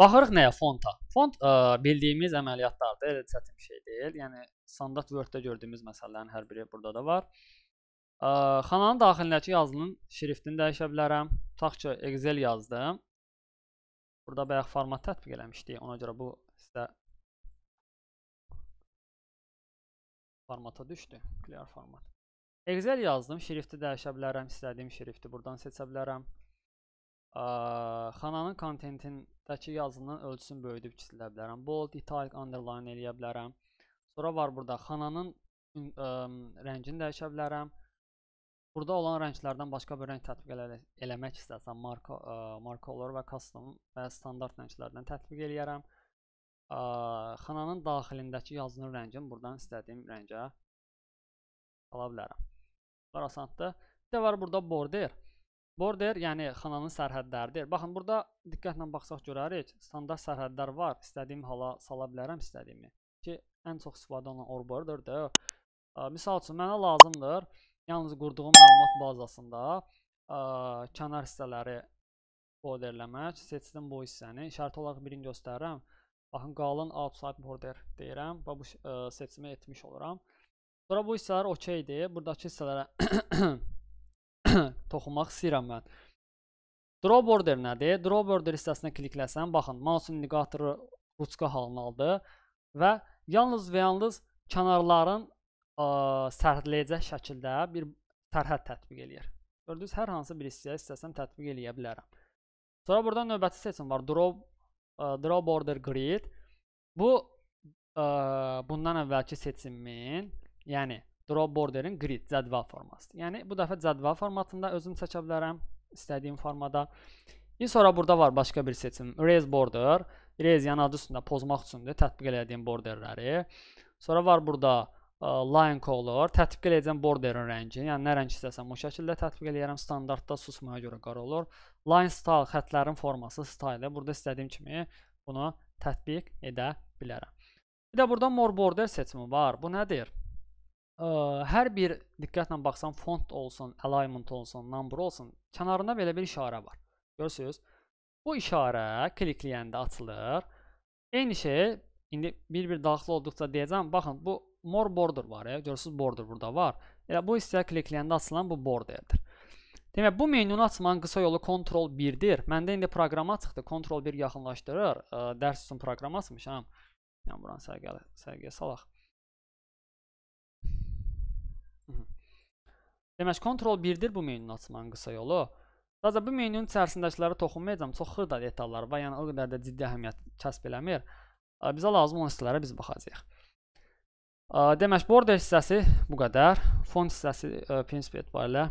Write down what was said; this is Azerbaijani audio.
Baxırıq nəyə? Fonta. Font ə, e, bildiyimiz əməliyyatlardır, elə çətin bir şey deyil. Yəni standart Word-də gördüyümüz məsələlərin hər biri burada da var. Ə, e, xananın daxilindəki yazının şriftini dəyişə bilərəm. Tutaq ki, Excel yazdım. Burada bayaq format tətbiq eləmişdik. Ona görə bu sizə formata düşdü. Clear format. Excel yazdım. Şrifti dəyişə bilərəm. İstədiyim şrifti buradan seçə bilərəm. Ə, xananın kontentindəki yazının ölçüsünü böyüdüb kiçilə bilərəm. Bold, italic, underline eləyə bilərəm. Sonra var burada xananın ə, rəngini dəyişə bilərəm. Burada olan rənglərdən başqa bir rəng tətbiq elə eləmək istəsəm, marka, ə, marka olur və custom və standart rənglərdən tətbiq eləyərəm. Ə, xananın daxilindəki yazının rəngini buradan istədiyim rəngə ala bilərəm. Qarasantda. Bir də var burada border. Border, yəni xananın sərhədləridir. Baxın, burada diqqətlə baxsaq görərik, standart sərhədlər var. İstədiyim hala sala bilərəm istədiyimi. Ki, ən çox istifadə olunan or borderdir. Misal üçün, mənə lazımdır, yalnız qurduğum məlumat bazasında ə, kənar hissələri borderləmək. Seçdim bu hissəni. İşarət olaraq birini göstərirəm. Baxın, qalın outside border deyirəm və bu ə, e, seçimi etmiş oluram. Sonra bu hissələr okeydir. Buradakı hissələrə toxunmaq istəyirəm mən. Draw border nədir? Draw border hissəsinə klikləsən, baxın, mouse indikatoru ruçka halını aldı və yalnız və yalnız kənarların ə, sərhləyəcək şəkildə bir sərhəd tətbiq eləyir. Gördünüz, hər hansı bir hissəyə istəsəm tətbiq eləyə bilərəm. Sonra burada növbəti seçim var. Draw ə, draw border grid. Bu ə, bundan əvvəlki seçimin Yəni drop borderin grid cədval formasıdır. Yəni bu dəfə cədval formatında özüm çəkə bilərəm istədiyim formada. İndi sonra burada var başqa bir seçim. Raise border, raise yəni adı üstündə pozmaq üçündür tətbiq elədiyim borderləri. Sonra var burada ə, e, line color, tətbiq edəcəm borderin rəngini. Yəni nə rəng istəsəm o şəkildə tətbiq eləyərəm. Standartda susmaya görə qara olur. Line style xətlərin forması style. Burada istədiyim kimi bunu tətbiq edə bilərəm. Bir də burada more border seçimi var. Bu nədir? ə, hər bir diqqətlə baxsan font olsun, alignment olsun, number olsun, kənarında belə bir işarə var. Görürsüz? Bu işarə klikləyəndə açılır. Eyni şey indi bir-bir daxil olduqca deyəcəm. Baxın, bu mor border var ya, görürsüz border burada var. Elə bu hissəyə klikləyəndə açılan bu borderdir. Demək, bu menünü açmanın qısa yolu Ctrl 1-dir. Məndə indi proqrama çıxdı. Ctrl 1 yaxınlaşdırır. Ə, dərs üçün proqram açmışam. Hə? Yəni buranı sərgiyə, sərgiyə salaq. Demək, Ctrl 1-dir bu menünü açmağın qısa yolu. Sadəcə bu menünün içərisindəkilərə toxunmayacam. Çox xırda detallar var, yəni o qədər də ciddi əhəmiyyət kəsb eləmir. Bizə lazım olan hissələrə biz baxacağıq. Demək, border hissəsi bu qədər. Font hissəsi e, prinsip etibarilə